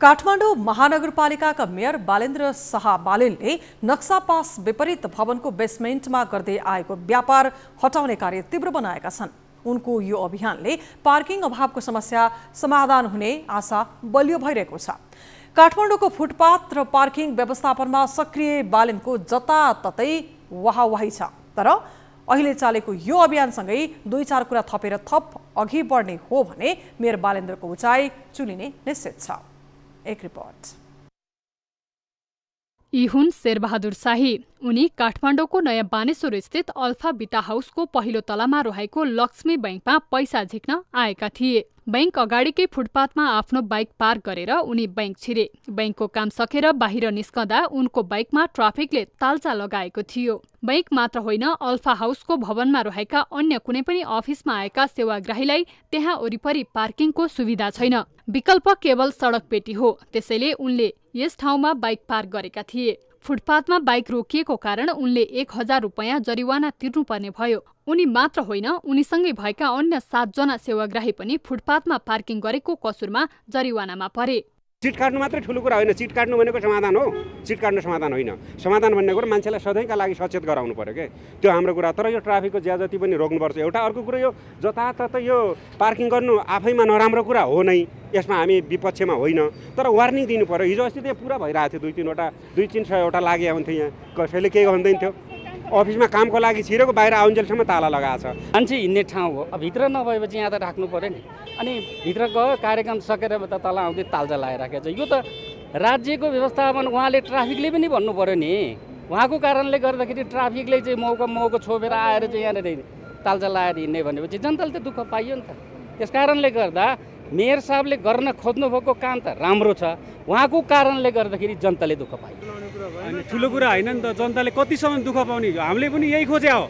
काठमाडौँ महानगरपालिकाका मेयर बालेन्द्र शाह बालेलले नक्सा पास विपरीत भवनको बेसमेन्टमा गर्दै आएको व्यापार हटाउने कार्य तीव्र बनाएका छन् उनको यो अभियानले पार्किङ अभावको समस्या समाधान हुने आशा बलियो भइरहेको छ काठमाडौँको फुटपाथ र पार्किङ व्यवस्थापनमा सक्रिय बालेनको जताततै वाहवाही छ तर अहिले चालेको यो अभियानसँगै दुई चार कुरा थपेर थप अघि बढ्ने हो भने मेयर बालेन्द्रको उचाइ चुनिने निश्चित छ एक रिपोर्ट यी हुन् शेरबहादुर शाही उनी काठमाडौँको नयाँ बानेश्वर स्थित अल्फा बिटा हाउसको पहिलो तलामा रहेको लक्ष्मी ब्याङ्कमा पैसा झिक्न आएका थिए बैंक अगाडिकै फुटपाथमा आफ्नो बाइक पार्क गरेर उनी बैंक छिरे बैंकको काम सकेर बाहिर निस्कँदा उनको बाइकमा ट्राफिकले तालचा लगाएको थियो बैंक मात्र होइन अल्फा हाउसको भवनमा रहेका अन्य कुनै पनि अफिसमा आएका सेवाग्राहीलाई त्यहाँ वरिपरि पार्किङको सुविधा छैन विकल्प केवल सडक पेटी हो त्यसैले उनले यस ठाउँमा बाइक पार्क गरेका थिए फुटपाथमा बाइक रोकिएको कारण उनले एक हजार रुपियाँ जरिवाना तिर्नुपर्ने भयो उनी मात्र होइन उनीसँगै भएका अन्य सातजना सेवाग्राही पनि फुटपाथमा पार्किङ गरेको कसुरमा जरिवानामा परे चिट काट्नु मात्रै ठुलो कुरा होइन चिट काट्नु भनेको समाधान हो चिट काट्नु समाधान होइन समाधान भन्ने कुरा मान्छेलाई सधैँका लागि सचेत गराउनु पऱ्यो के त्यो हाम्रो कुरा तर यो ट्राफिकको ज्या जति पनि रोक्नुपर्छ एउटा अर्को कुरो यो जताततै यो पार्किङ गर्नु आफैमा नराम्रो कुरा हो नै यसमा हामी विपक्षमा होइन तर वार्निङ दिनु पऱ्यो हिजो अस्ति त्यहाँ पुरा भइरहेको थियो दुई तिनवटा दुई तिन सयवटा लागि आउँथ्यो यहाँ कसैले केही भन्दैन थियो अफिसमा कामको लागि छिरेको बाहिर आउन्जेलसम्म ताला लगाएको छ मान्छे हिँड्ने ठाउँ हो भित्र नभएपछि यहाँ त राख्नु पऱ्यो नि अनि भित्र गयो कार्यक्रम सकेर त तल आउँदै तालजा लगाइराखेको छ यो त राज्यको व्यवस्थापन उहाँले ट्राफिकले पनि भन्नु पऱ्यो नि उहाँको कारणले गर्दाखेरि ट्राफिकले चाहिँ मौका मौका छोपेर आएर चाहिँ यहाँनिर तालजा लगाएर हिँड्ने भनेपछि जनताले त दुःख पाइयो नि त त्यस कारणले गर्दा मेयर साहबले गर्न खोज्नुभएको काम त राम्रो छ उहाँको कारणले गर्दाखेरि जनताले दुःख पायो अनि ठुलो कुरा होइन नि त जनताले कतिसम्म दुःख पाउने हामीले पनि यही खोज्या हो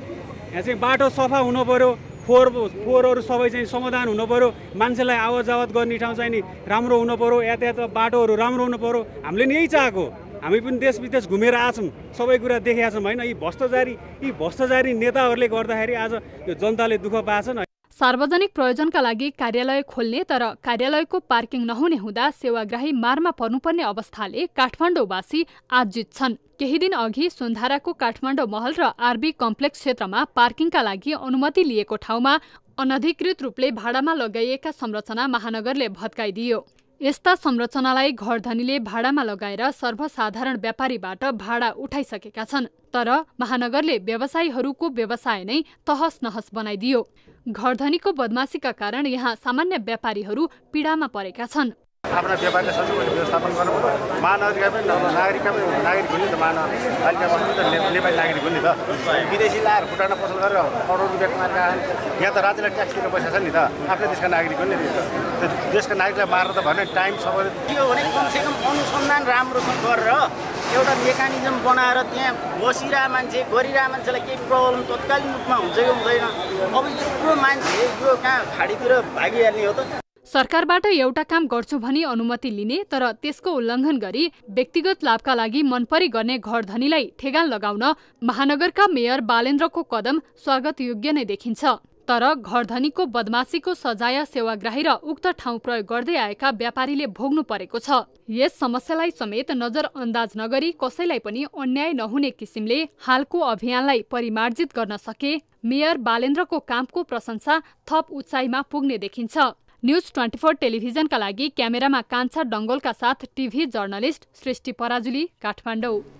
यहाँ चाहिँ बाटो सफा हुनु पऱ्यो फोहोर फोहोरहरू सबै चाहिँ समाधान हुनु पऱ्यो मान्छेलाई आवत गर्ने ठाउँ चाहिँ नि राम्रो हुनु पऱ्यो यातायात बाटोहरू राम्रो हुनु पऱ्यो हामीले नि यही चाहेको हामी पनि देश विदेश घुमेर आएछौँ सबै कुरा देखेका छौँ होइन यी भ्रष्टाचारी यी भ्रष्टाचारी नेताहरूले गर्दाखेरि आज यो जनताले दुःख पाएछन् सार्वजनिक प्रयोजनका लागि कार्यालय खोल्ने तर कार्यालयको पार्किङ नहुने हुँदा सेवाग्राही मारमा पर्नुपर्ने अवस्थाले काठमाडौँवासी आजित छन् केही दिन अघि सुन्धाराको काठमाडौँ महल र आरबी कम्प्लेक्स क्षेत्रमा पार्किङका लागि अनुमति लिएको ठाउँमा अनधिकृत रूपले भाडामा लगाइएका संरचना महानगरले भत्काइदियो यस्ता संरचनालाई घरधनीले भाडामा लगाएर सर्वसाधारण व्यापारीबाट भाडा उठाइसकेका छन् तर महानगरले व्यवसायीहरूको व्यवसाय नै तहस नहस बनाइदियो घरधनीको बदमासीका कारण यहाँ सामान्य व्यापारीहरू पीडामा परेका छन् आफ्ना व्यापारले सजिलो व्यवस्थापन गर्नु पऱ्यो महानगरिका पनि अब नागरिकका पनि नागरिक नि त महानगरपालिका बस्नु त नेपाली नागरिक नि त विदेशी लाएर खुट्टा पसल गरेर करोड रुपियाँ कमाएर यहाँ त राज्यलाई ट्याक्स दिएर पैसा छ नि त आफ्नै देशका नागरिक नि त देशका नागरिकलाई मारेर त भने टाइम सबै के हो भने कमसेकम अनुसन्धान राम्रोसँग गरेर एउटा मेकानिजम बनाएर त्यहाँ बसिरह मान्छे गरिरह मान्छेलाई केही प्रब्लम तत्कालीन रूपमा हुन्छ कि हुँदैन अब यत्रो मान्छे यो कहाँ खाडीतिर भागिहाल्ने हो त सरकारबाट एउटा काम गर्छु भनी अनुमति लिने तर त्यसको उल्लङ्घन गरी व्यक्तिगत लाभका लागि मनपरी गर्ने घरधनीलाई ठेगान लगाउन महानगरका मेयर बालेन्द्रको कदम स्वागतयोग्य नै देखिन्छ तर घरधनीको बदमासीको सजाय सेवाग्राही र उक्त ठाउँ प्रयोग गर्दै आएका व्यापारीले भोग्नु परेको छ यस समस्यालाई समेत नजरअन्दाज नगरी कसैलाई पनि अन्याय नहुने किसिमले हालको अभियानलाई परिमार्जित गर्न सके मेयर बालेन्द्रको कामको प्रशंसा थप उचाइमा पुग्ने देखिन्छ न्युज ट्वेन्टी फोर टेलिभिजनका लागि क्यामेरामा कान्छा डङ्गोलका साथ टिभी जर्नलिस्ट सृष्टि पराजुली काठमाडौँ